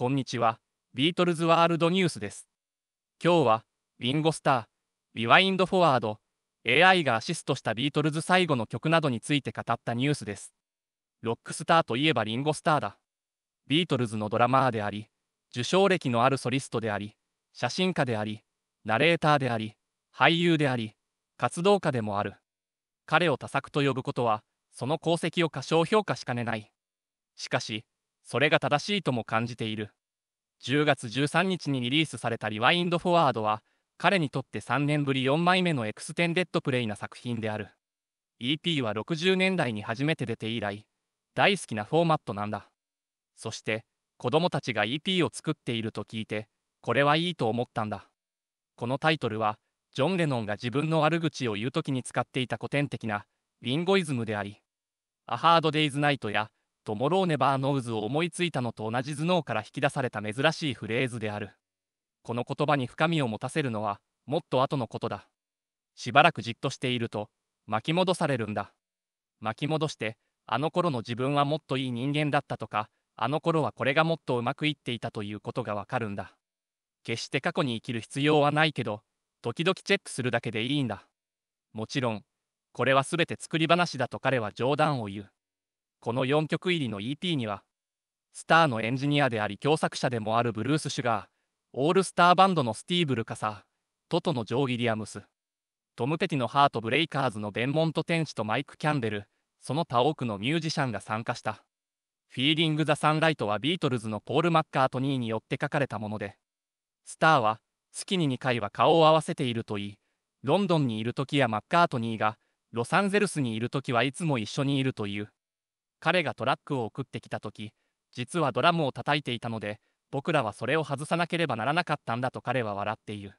こんにちは、ビートルズワールドニュースです。今日は、リンゴスター、リワインドフォワード、AI がアシストしたビートルズ最後の曲などについて語ったニュースです。ロックスターといえばリンゴスターだ。ビートルズのドラマーであり、受賞歴のあるソリストであり、写真家であり、ナレーターであり、俳優であり、活動家でもある。彼を多作と呼ぶことは、その功績を過小評価しかねない。しかし、それが正しいとも感じている。10月13日にリリースされたリワインドフォワードは、彼にとって3年ぶり4枚目のエクステンデッドプレイな作品である。EP は60年代に初めて出て以来、大好きなフォーマットなんだ。そして、子供たちが EP を作っていると聞いて、これはいいと思ったんだ。このタイトルは、ジョン・レノンが自分の悪口を言う時に使っていた古典的な、リンゴイズムであり、アハード・デイズ・ナイトや、トモローネバーノウズを思いついたのと同じ頭脳から引き出された珍しいフレーズである。この言葉に深みを持たせるのは、もっと後のことだ。しばらくじっとしていると、巻き戻されるんだ。巻き戻して、あの頃の自分はもっといい人間だったとか、あの頃はこれがもっとうまくいっていたということがわかるんだ。決して過去に生きる必要はないけど、時々チェックするだけでいいんだ。もちろん、これは全て作り話だと彼は冗談を言う。この4曲入りの EP には、スターのエンジニアであり共作者でもあるブルース・シュガー、オールスターバンドのスティーブ・ルカサトトのジョー・ギリアムス、トム・ペティのハート・ブレイカーズのデンモント・天使とマイク・キャンベル、その他多くのミュージシャンが参加した。フィーリング・ザ・サンライトはビートルズのポール・マッカートニーによって書かれたもので、スターは月に2回は顔を合わせているといい、ロンドンにいる時やマッカートニーがロサンゼルスにいる時はいつも一緒にいるという。彼がトラックを送ってきた時実はドラムを叩いていたので僕らはそれを外さなければならなかったんだと彼は笑っている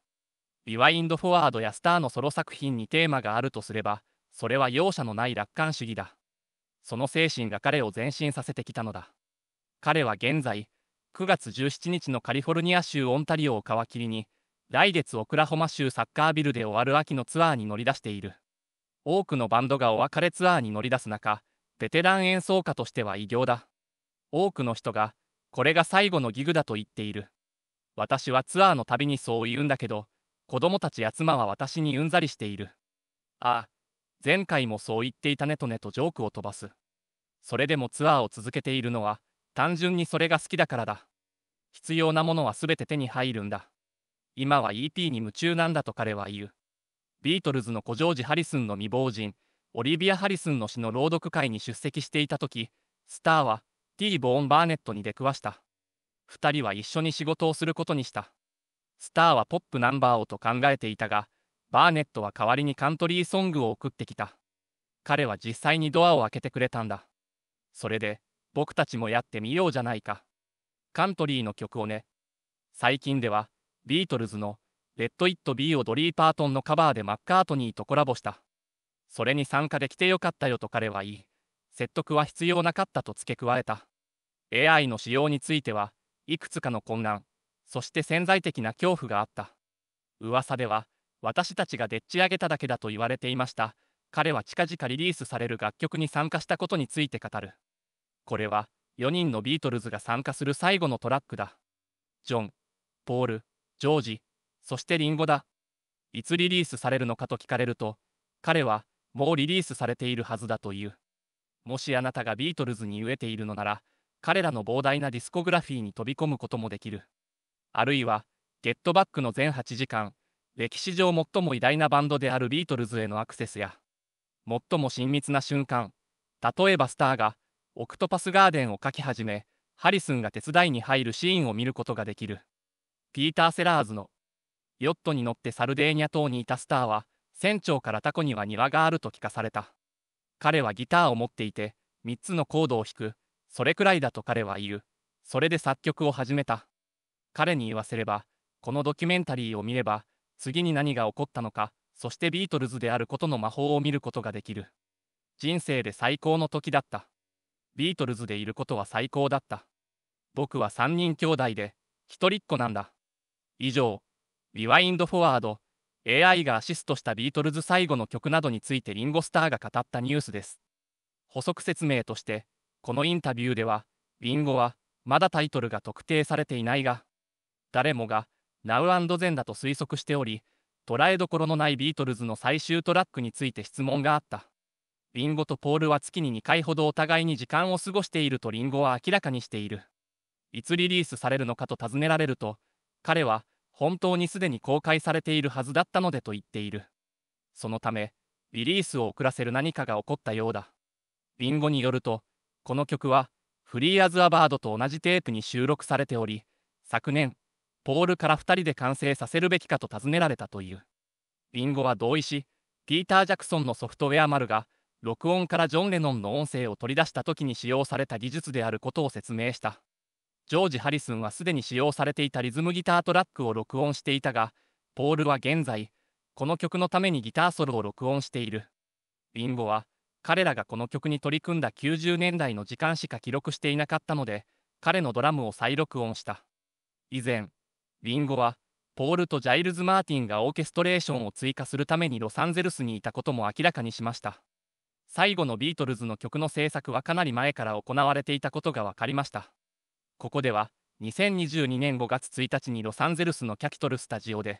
リワインドフォワードやスターのソロ作品にテーマがあるとすればそれは容赦のない楽観主義だその精神が彼を前進させてきたのだ彼は現在9月17日のカリフォルニア州オンタリオを皮切りに来月オクラホマ州サッカービルで終わる秋のツアーに乗り出している多くのバンドがお別れツアーに乗り出す中ベテラン演奏家としては偉業だ。多くの人が、これが最後のギグだと言っている。私はツアーの旅にそう言うんだけど、子供たちや妻は私にうんざりしている。ああ、前回もそう言っていたねとねとジョークを飛ばす。それでもツアーを続けているのは、単純にそれが好きだからだ。必要なものはすべて手に入るんだ。今は E.T. に夢中なんだと彼は言う。ビートルズの古城ョハリスンの未亡人、オリビア・ハリスンの詩の朗読会に出席していた時スターはティー・ボーン・バーネットに出くわした2人は一緒に仕事をすることにしたスターはポップナンバーをと考えていたがバーネットは代わりにカントリーソングを送ってきた彼は実際にドアを開けてくれたんだそれで僕たちもやってみようじゃないかカントリーの曲をね最近ではビートルズの「レッド・イット・ビー」をドリー・パートンのカバーでマッカートニーとコラボしたそれに参加できてよかったよと彼は言い、説得は必要なかったと付け加えた。AI の使用については、いくつかの混乱、そして潜在的な恐怖があった。噂では、私たちがでっち上げただけだと言われていました。彼は近々リリースされる楽曲に参加したことについて語る。これは、4人のビートルズが参加する最後のトラックだ。ジョン、ポール、ジョージ、そしてリンゴだ。いつリリースされるのかと聞かれると、彼は、もうリリースされているはずだというもしあなたがビートルズに飢えているのなら彼らの膨大なディスコグラフィーに飛び込むこともできるあるいはゲットバックの全8時間歴史上最も偉大なバンドであるビートルズへのアクセスや最も親密な瞬間例えばスターがオクトパスガーデンを書き始めハリスンが手伝いに入るシーンを見ることができるピーター・セラーズのヨットに乗ってサルデーニャ島にいたスターは船長からタコには庭があると聞かされた彼はギターを持っていて3つのコードを弾くそれくらいだと彼は言うそれで作曲を始めた彼に言わせればこのドキュメンタリーを見れば次に何が起こったのかそしてビートルズであることの魔法を見ることができる人生で最高の時だったビートルズでいることは最高だった僕は3人兄弟で一人っ子なんだ以上リワインドフォワード AI がアシストしたビートルズ最後の曲などについてリンゴスターが語ったニュースです。補足説明として、このインタビューでは、リンゴは、まだタイトルが特定されていないが、誰もが、Now Zen だと推測しており、捉えどころのないビートルズの最終トラックについて質問があった。リンゴとポールは月に2回ほどお互いに時間を過ごしているとリンゴは明らかにしている。いつリリースされるのかと尋ねられると、彼は、本当にすでに公開されているはずだったのでと言っている。そのため、リリースを遅らせる何かが起こったようだ。ビンゴによると、この曲は、フリー・アズ・アバードと同じテープに収録されており、昨年、ポールから2人で完成させるべきかと尋ねられたという。ビンゴは同意し、ピーター・ジャクソンのソフトウェア丸が、録音からジョン・レノンの音声を取り出した時に使用された技術であることを説明した。ジョージ・ハリスンはすでに使用されていたリズムギタートラックを録音していたが、ポールは現在、この曲のためにギターソロを録音している。リンゴは、彼らがこの曲に取り組んだ90年代の時間しか記録していなかったので、彼のドラムを再録音した。以前、リンゴは、ポールとジャイルズ・マーティンがオーケストレーションを追加するためにロサンゼルスにいたことも明らかにしました。最後のビートルズの曲の制作はかなり前から行われていたことが分かりました。ここでは2022年5月1日にロサンゼルスのキャピトルスタジオで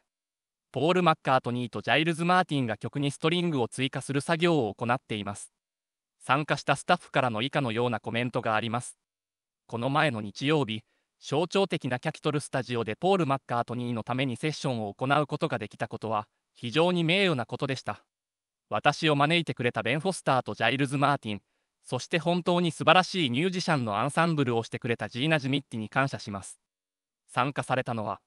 ポール・マッカートニーとジャイルズ・マーティンが曲にストリングを追加する作業を行っています参加したスタッフからの以下のようなコメントがありますこの前の日曜日象徴的なキャピトルスタジオでポール・マッカートニーのためにセッションを行うことができたことは非常に名誉なことでした私を招いてくれたベン・フォスターとジャイルズ・マーティンそして本当に素晴らしいミュージシャンのアンサンブルをしてくれたジーナ・ジミッティに感謝します。参加されたのは、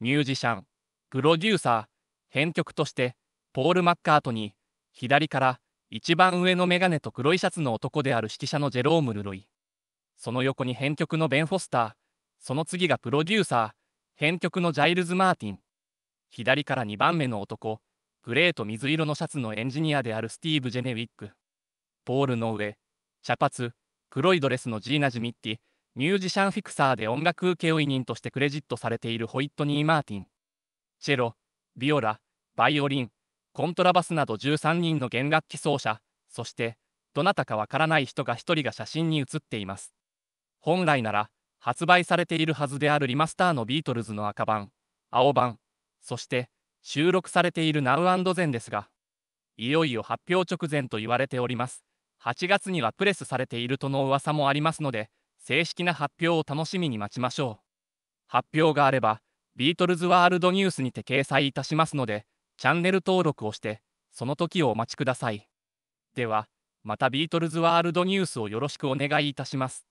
ミュージシャン、プロデューサー、編曲として、ポール・マッカートニー、左から、一番上のメガネと黒いシャツの男である指揮者のジェローム・ルロイ。その横に編曲のベン・フォスター、その次がプロデューサー、編曲のジャイルズ・マーティン。左から2番目の男、グレーと水色のシャツのエンジニアであるスティーブ・ジェネウィック。ポール・ノウェイ、茶髪、黒いドレスのジーナ・ジミッティ、ミュージシャンフィクサーで音楽請負人としてクレジットされているホイットニー・マーティン、チェロ、ビオラ、バイオリン、コントラバスなど13人の弦楽器奏者、そして、どなたかわからない人が1人が写真に写っています。本来なら、発売されているはずであるリマスターのビートルズの赤版、青版、そして、収録されている Now and Zen ですが、いよいよ発表直前と言われております。8月にはプレスされているとの噂もありますので、正式な発表を楽しみに待ちましょう。発表があれば、ビートルズワールドニュースにて掲載いたしますので、チャンネル登録をして、その時をお待ちください。では、またビートルズワールドニュースをよろしくお願いいたします。